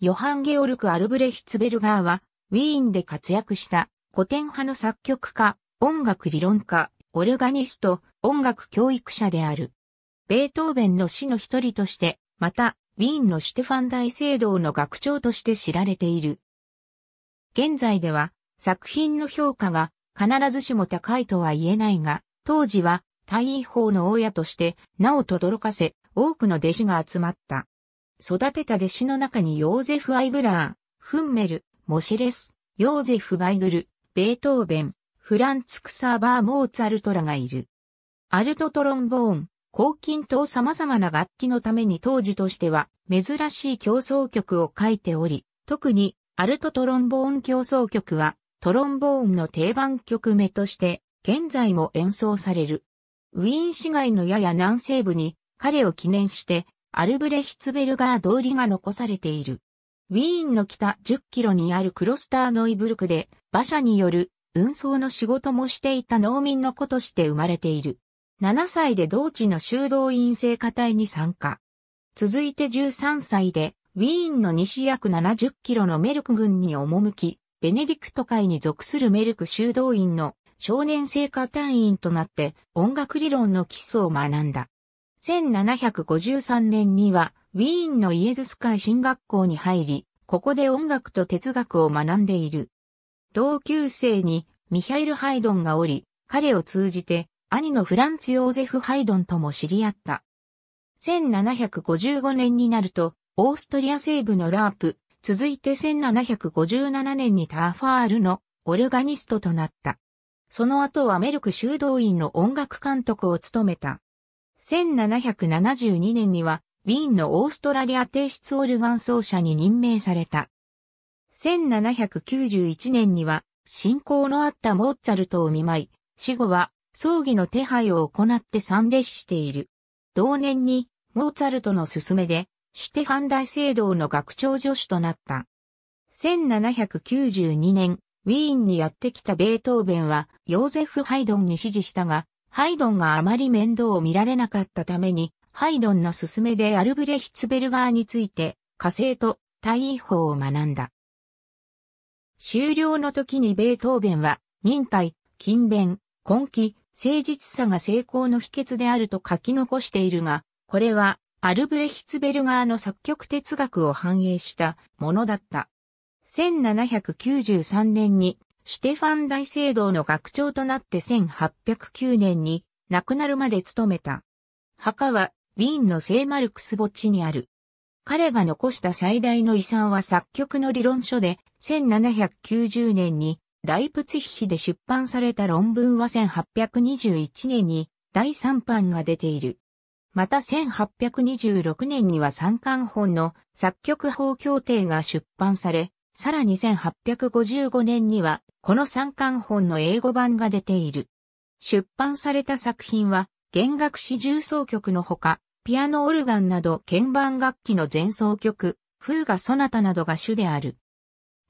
ヨハン・ゲオルク・アルブレヒツベルガーは、ウィーンで活躍した古典派の作曲家、音楽理論家、オルガニスト、音楽教育者である。ベートーベンの死の一人として、また、ウィーンのシュテファン大聖堂の学長として知られている。現在では、作品の評価が必ずしも高いとは言えないが、当時は、大位法の親として、名を轟かせ、多くの弟子が集まった。育てた弟子の中にヨーゼフ・アイブラー、フンメル、モシレス、ヨーゼフ・バイグル、ベートーベン、フランツ・クサーバー・モーツァルトラがいる。アルトトロンボーン、抗菌等様々な楽器のために当時としては珍しい競争曲を書いており、特にアルトトロンボーン競争曲はトロンボーンの定番曲目として現在も演奏される。ウィーン市街のやや南西部に彼を記念してアルブレヒツベルガー通りが残されている。ウィーンの北10キロにあるクロスターノイブルクで、馬車による運送の仕事もしていた農民の子として生まれている。7歳で同地の修道院聖歌隊に参加。続いて13歳で、ウィーンの西約70キロのメルク軍に赴き、ベネディクト会に属するメルク修道院の少年聖歌隊員となって音楽理論の基礎を学んだ。1753年には、ウィーンのイエズス会進学校に入り、ここで音楽と哲学を学んでいる。同級生にミハイル・ハイドンがおり、彼を通じて兄のフランツ・ヨーゼフ・ハイドンとも知り合った。1755年になると、オーストリア西部のラープ、続いて1757年にターファールのオルガニストとなった。その後はメルク修道院の音楽監督を務めた。1772年には、ウィーンのオーストラリア提出オルガン奏者に任命された。1791年には、信仰のあったモーツァルトを見舞い、死後は葬儀の手配を行って参列している。同年に、モーツァルトの勧めで、シュテファン大聖堂の学長助手となった。1792年、ウィーンにやってきたベートーベンは、ヨーゼフ・ハイドンに指示したが、ハイドンがあまり面倒を見られなかったために、ハイドンの勧めでアルブレヒツベルガーについて、火星と対位法を学んだ。終了の時にベートーベンは、忍耐、勤勉、根気、誠実さが成功の秘訣であると書き残しているが、これは、アルブレヒツベルガーの作曲哲学を反映したものだった。1793年にシュテファン大聖堂の学長となって1809年に亡くなるまで務めた。墓はウィーンの聖マルクス墓地にある。彼が残した最大の遺産は作曲の理論書で、1790年にライプツヒヒで出版された論文は1821年に第3版が出ている。また1826年には三冠本の作曲法協定が出版され、さらに1855年にはこの三巻本の英語版が出ている。出版された作品は、弦楽四重奏曲のほか、ピアノオルガンなど鍵盤楽器の前奏曲、風がソナタなどが主である。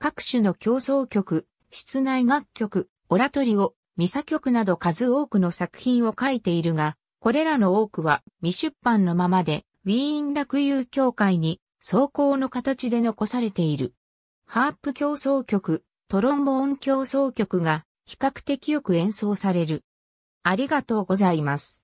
各種の競争曲、室内楽曲、オラトリオ、ミサ曲など数多くの作品を書いているが、これらの多くは未出版のままで、ウィーン楽友協会に走行の形で残されている。ハープ競争曲、トロンボーン競争曲が比較的よく演奏される。ありがとうございます。